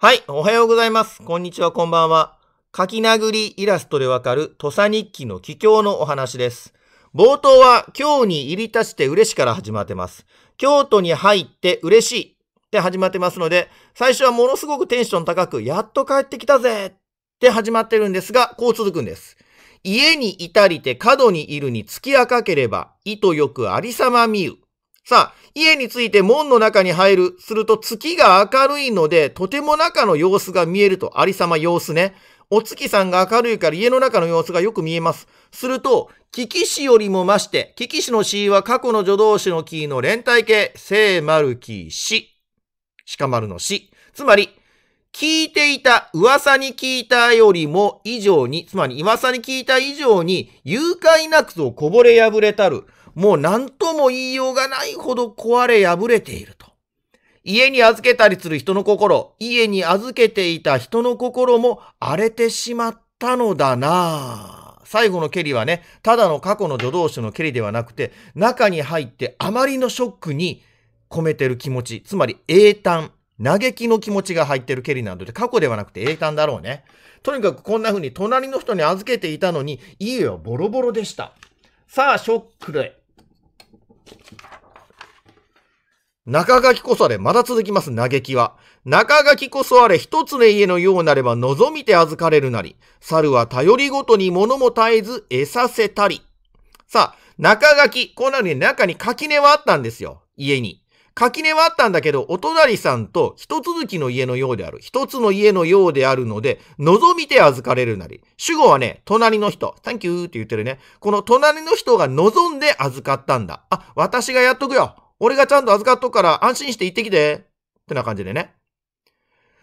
はい、おはようございます。こんにちは、こんばんは。書き殴りイラストでわかる土佐日記の帰郷のお話です。冒頭は、今日に入り立して嬉しから始まってます。京都に入って嬉しいって始まってますので、最初はものすごくテンション高く、やっと帰ってきたぜって始まってるんですが、こう続くんです。家にいたりて角にいるに月明かければ、意図よくありさま見う。さあ、家について門の中に入る。すると月が明るいので、とても中の様子が見えると。ありさま様子ね。お月さんが明るいから家の中の様子がよく見えます。すると、危機士よりも増して、危機士の C は過去の助動詞のキーの連帯形、聖丸キか鹿丸の死。つまり、聞いていた、噂に聞いたよりも以上に、つまり噂に聞いた以上に、誘拐なくぞこぼれ破れたる。もう何とも言いようがないほど壊れ破れていると。家に預けたりする人の心、家に預けていた人の心も荒れてしまったのだな最後のケリはね、ただの過去の助動詞のケリではなくて、中に入ってあまりのショックに込めてる気持ち、つまり英単、嘆きの気持ちが入ってるケリなので、過去ではなくて英単だろうね。とにかくこんな風に隣の人に預けていたのに、家はボロボロでした。さあ、ショックで中書きこそあれ、まだ続きます、嘆きは。中書きこそあれ、一つの家のようなれば、望みて預かれるなり。猿は頼りごとに物も絶えず、餌せたり。さあ、中書き、こんなのに中に垣根はあったんですよ、家に。垣根はあったんだけど、お隣さんと一続きの家のようである。一つの家のようであるので、望みて預かれるなり。主語はね、隣の人。n ンキューって言ってるね。この隣の人が望んで預かったんだ。あ、私がやっとくよ。俺がちゃんと預かっとくから安心して行ってきて。ってな感じでね。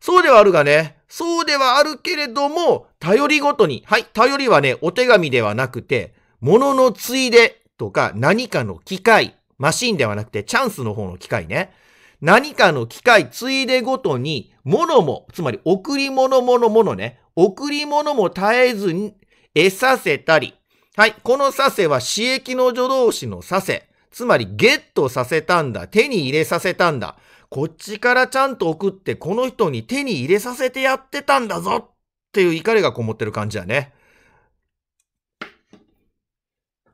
そうではあるがね、そうではあるけれども、頼りごとに、はい、頼りはね、お手紙ではなくて、もののついでとか何かの機会マシンではなくてチャンスの方の機械ね。何かの機械、ついでごとに、物も、つまり贈り物ものものね、贈り物も絶えずに、得させたり。はい、このさせは私益の助動詞のさせ。つまり、ゲットさせたんだ。手に入れさせたんだ。こっちからちゃんと送って、この人に手に入れさせてやってたんだぞっていう怒りがこもってる感じだね。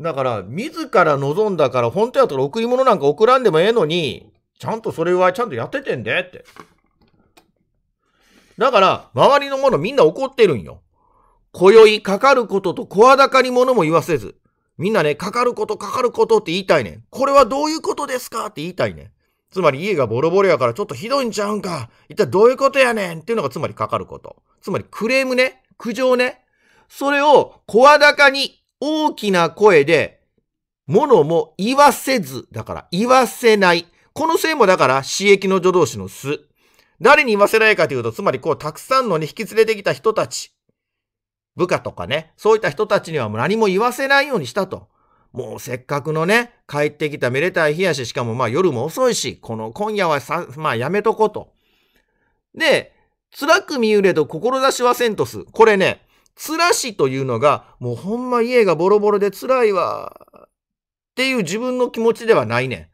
だから、自ら望んだから、本当やったら贈り物なんか送らんでもええのに、ちゃんとそれはちゃんとやっててんでって。だから、周りの者みんな怒ってるんよ。今宵かかることと声高に物も言わせず。みんなね、かかることかかることって言いたいねん。これはどういうことですかって言いたいねん。つまり家がボロボロやからちょっとひどいんちゃうんか。一体どういうことやねんっていうのがつまりかかること。つまりクレームね。苦情ね。それを声高に大きな声で、物も言わせず、だから言わせない。このせいもだから、刺役の助動詞のす。誰に言わせないかというと、つまりこう、たくさんのに引き連れてきた人たち、部下とかね、そういった人たちにはもう何も言わせないようにしたと。もうせっかくのね、帰ってきためでたい日やし、しかもまあ夜も遅いし、この今夜はさ、まあやめとこと。で、辛く見揺れど志はせんとす。これね、つらしというのが、もうほんま家がボロボロでつらいわ。っていう自分の気持ちではないねん。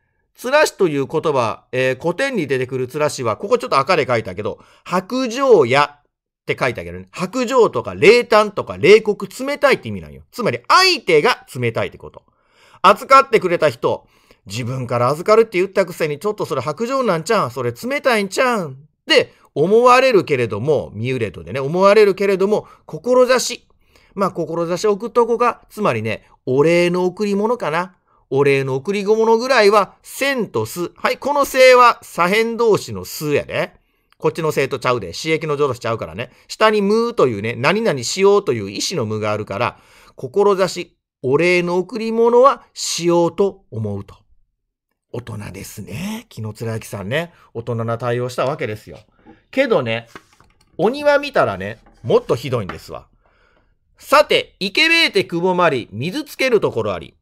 らしという言葉、えー、古典に出てくるつらしは、ここちょっと赤で書いたけど、白状やって書いてあげるね。白状とか冷淡とか冷酷冷たいって意味なんよ。つまり相手が冷たいってこと。扱ってくれた人、自分から預かるって言ったくせにちょっとそれ白状なんちゃうんそれ冷たいんちゃうんで、思われるけれども、ミューレットでね、思われるけれども、志。まあ、志を送っとこうか。つまりね、お礼の贈り物かな。お礼の贈り物ぐらいは、線とす。はい、この性は左辺同士の数やで。こっちの生徒ちゃうで、刺激の助しちゃうからね。下に無というね、何々しようという意思の無があるから、志、お礼の贈り物はしようと思うと。大人ですね。の貫之さんね。大人な対応したわけですよ。けどね、お庭見たらね、もっとひどいんですわ。さて、池べえてくぼまり、水つけるところあり。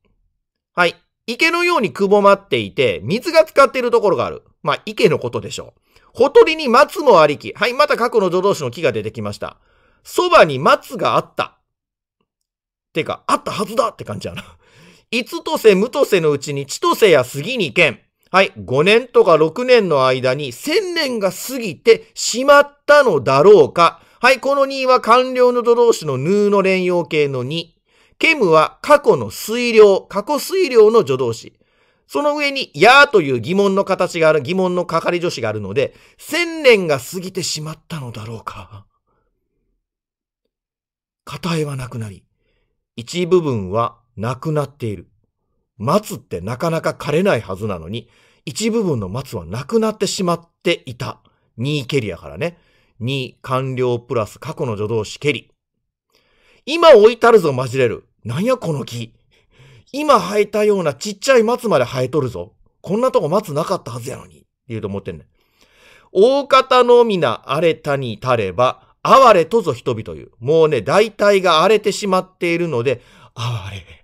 はい。池のようにくぼまっていて、水が使かっているところがある。まあ、池のことでしょう。ほとりに松もありき。はい、また過去の助動詞の木が出てきました。そばに松があった。てか、あったはずだって感じやな。いつとせむとせのうちにちとせやぎに剣。はい、5年とか6年の間に1000年が過ぎてしまったのだろうか。はい、この2は官僚の土同士のヌーの連用形の2。ケムは過去の水量、過去水量の助動詞。その上に、やーという疑問の形がある、疑問の係助詞があるので、千年が過ぎてしまったのだろうか。答えはなくなり、一部分はなくなっている。松ってなかなか枯れないはずなのに、一部分の松はなくなってしまっていた。ニーケリやからね。ニ完了プラス過去の助動詞ケリ。今置いたるぞ、混じれる。なんやこの木。今生えたようなちっちゃい松まで生えとるぞ。こんなとこ松なかったはずやのに。言うと思ってんねん。大方の皆荒れたに至れば、哀れとぞ人々言う。もうね、大体が荒れてしまっているので、哀れ。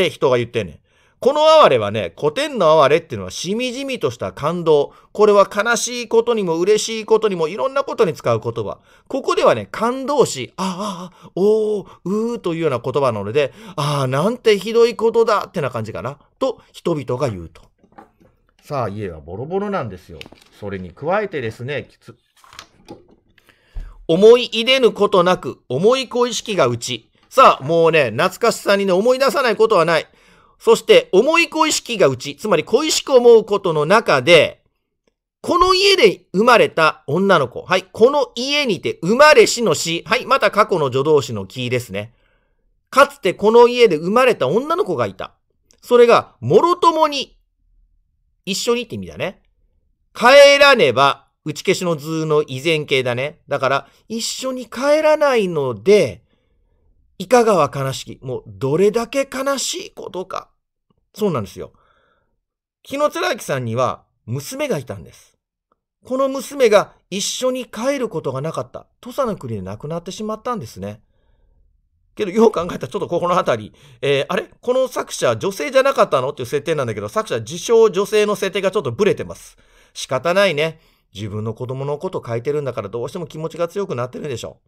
って人が言ってんねん。この哀れはね、古典の哀れっていうのはしみじみとした感動。これは悲しいことにも嬉しいことにもいろんなことに使う言葉。ここではね、感動し、ああ、おー、うーというような言葉なので、ああ、なんてひどいことだってな感じかな。と、人々が言うと。さあ、家はボロボロなんですよ。それに加えてですね、きつ思い入れぬことなく、思い恋意識がうち、さあ、もうね、懐かしさにね、思い出さないことはない。そして、重い恋しきがうち、つまり恋しく思うことの中で、この家で生まれた女の子。はい。この家にて生まれしの死。はい。また過去の助動詞のキですね。かつてこの家で生まれた女の子がいた。それが、もろともに、一緒にって意味だね。帰らねば、打ち消しの図の依然形だね。だから、一緒に帰らないので、いかがは悲しき。もう、どれだけ悲しいことか。そうなんですよ。木野貫さんには、娘がいたんです。この娘が一緒に帰ることがなかった。土佐の国で亡くなってしまったんですね。けど、よう考えたらちょっとここのあたり、えー、あれこの作者女性じゃなかったのっていう設定なんだけど、作者自称女性の設定がちょっとブレてます。仕方ないね。自分の子供のこと書いてるんだからどうしても気持ちが強くなってるでしょ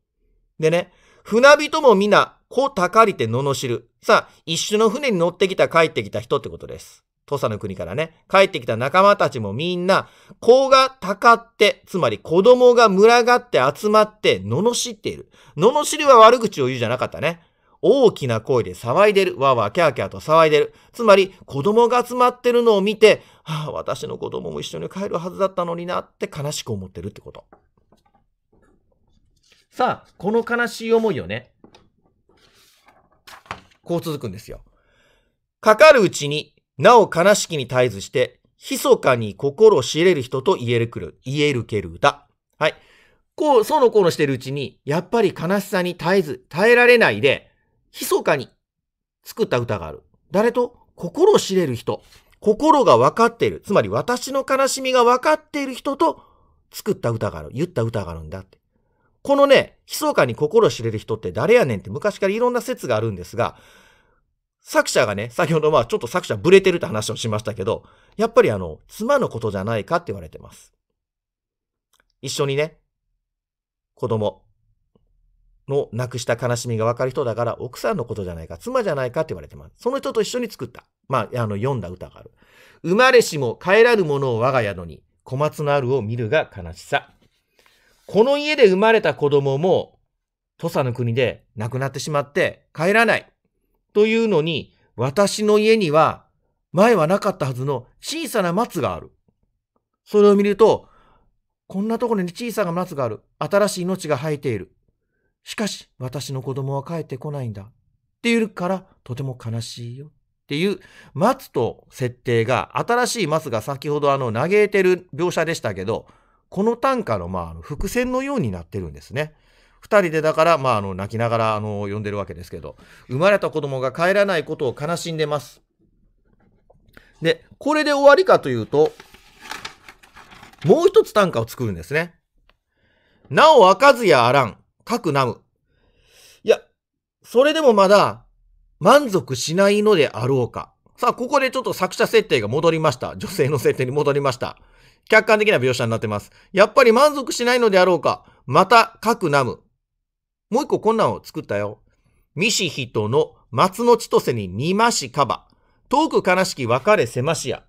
う。でね、船人も皆、子たかりて罵る。さあ、一種の船に乗ってきた帰ってきた人ってことです。土佐の国からね、帰ってきた仲間たちもみんな、子がたかって、つまり子供が群がって集まって罵っている。罵るは悪口を言うじゃなかったね。大きな声で騒いでる。わわキャーキャーと騒いでる。つまり、子供が集まってるのを見て、はあ、私の子供も一緒に帰るはずだったのになって悲しく思ってるってこと。さあ、この悲しい思いをね、こう続くんですよ。かかるうちに、なお悲しきに絶えずして、密かに心を知れる人と言えるくる、言えるける歌。はい。こう、そのこうのしてるうちに、やっぱり悲しさに絶えず、耐えられないで、密かに作った歌がある。誰と心を知れる人。心が分かっている。つまり私の悲しみが分かっている人と作った歌がある。言った歌があるんだって。このね、密かに心知れる人って誰やねんって昔からいろんな説があるんですが、作者がね、先ほどまあちょっと作者ブレてるって話をしましたけど、やっぱりあの、妻のことじゃないかって言われてます。一緒にね、子供の亡くした悲しみがわかる人だから、奥さんのことじゃないか、妻じゃないかって言われてます。その人と一緒に作った。まあ、あの、読んだ歌がある。生まれしも帰らぬものを我が家のに、小松のあるを見るが悲しさ。この家で生まれた子供も、土佐の国で亡くなってしまって帰らない。というのに、私の家には、前はなかったはずの小さな松がある。それを見ると、こんなところに小さな松がある。新しい命が生えている。しかし、私の子供は帰ってこないんだ。っていうから、とても悲しいよ。っていう、松と設定が、新しい松が先ほどあの、嘆いてる描写でしたけど、この短歌の、まあ、伏線のようになってるんですね。二人でだから、まあ、あの泣きながらあの呼んでるわけですけど生まれた子供が帰らないことを悲しんでます。でこれで終わりかというともう一つ短歌を作るんですね。なお開かずやあらん、かくなむ。いや、それでもまだ満足しないのであろうか。さあ、ここでちょっと作者設定が戻りました。女性の設定に戻りました。客観的な描写になってます。やっぱり満足しないのであろうか。また、くナム。もう一個こんなんを作ったよ。ミシヒトの松の千歳に見ましかば。遠く悲しき別れせましや。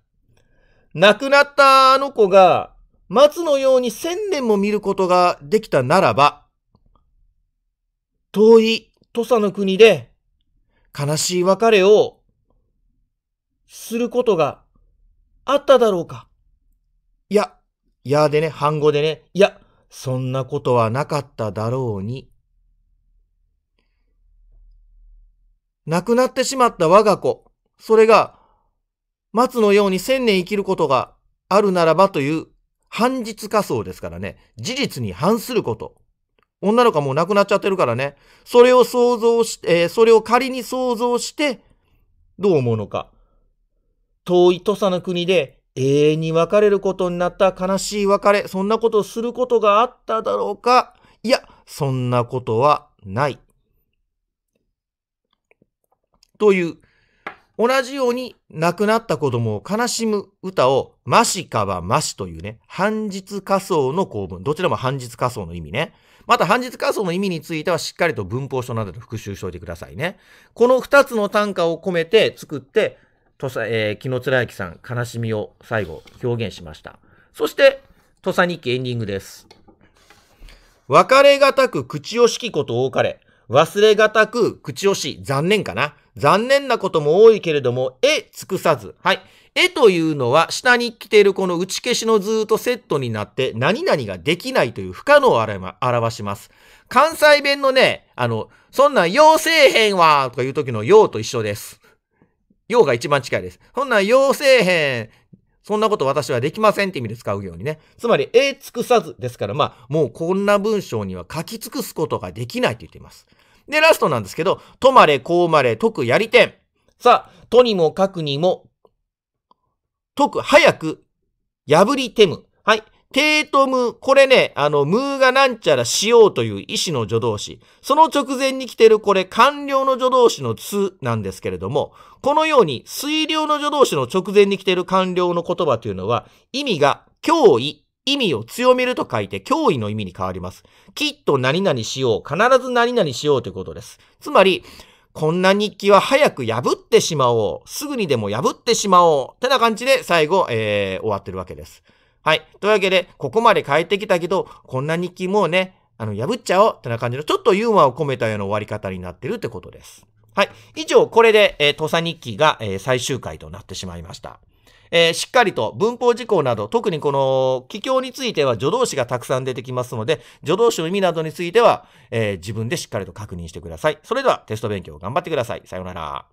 亡くなったあの子が松のように千年も見ることができたならば、遠い土佐の国で悲しい別れをすることがあっただろうか。いや、やでね、半語でね、いや、そんなことはなかっただろうに。亡くなってしまった我が子、それが、松のように千年生きることがあるならばという反日仮想ですからね、事実に反すること。女の子はもう亡くなっちゃってるからね、それを想像して、えー、それを仮に想像して、どう思うのか。遠い土佐の国で永遠に別れることになった悲しい別れ、そんなことをすることがあっただろうかいや、そんなことはない。という、同じように亡くなった子供を悲しむ歌を、ましかばましというね、半日仮想の構文。どちらも半日仮想の意味ね。また半日仮想の意味についてはしっかりと文法書などで復習しておいてくださいね。この二つの単価を込めて作って、とさ、えー、木野貫之さん、悲しみを最後表現しました。そして、土佐日記エンディングです。別れがたく口惜しきこと多かれ。忘れがたく口惜しい。残念かな。残念なことも多いけれども、絵尽くさず。はい。絵というのは下に来ているこの打ち消しの図とセットになって何々ができないという不可能を表します。関西弁のね、あの、そんなん要せえへんわとかいう時の要と一緒です。用が一番近いです。ほんなら、陽せえへん。そんなこと私はできませんって意味で使うようにね。つまり、え尽くさずですから、まあ、もうこんな文章には書き尽くすことができないって言っています。で、ラストなんですけど、とまれ、こうまれ、とくやりてん。さあ、とにもかくにも、とく、早く、破りてむ。はい。テートム、これね、あの、ムーがなんちゃらしようという意思の助動詞。その直前に来てるこれ、官僚の助動詞のつなんですけれども、このように水量の助動詞の直前に来てる官僚の言葉というのは、意味が脅威、意味を強めると書いて脅威の意味に変わります。きっと何々しよう、必ず何々しようということです。つまり、こんな日記は早く破ってしまおう。すぐにでも破ってしまおう。ってな感じで最後、えー、終わってるわけです。はい。というわけで、ここまで帰ってきたけど、こんな日記もうね、あの、破っちゃおうってな感じの、ちょっとユーモアを込めたような終わり方になってるってことです。はい。以上、これで、えー、土佐日記が、えー、最終回となってしまいました。えー、しっかりと文法事項など、特にこの、気境については助動詞がたくさん出てきますので、助動詞の意味などについては、えー、自分でしっかりと確認してください。それでは、テスト勉強頑張ってください。さようなら。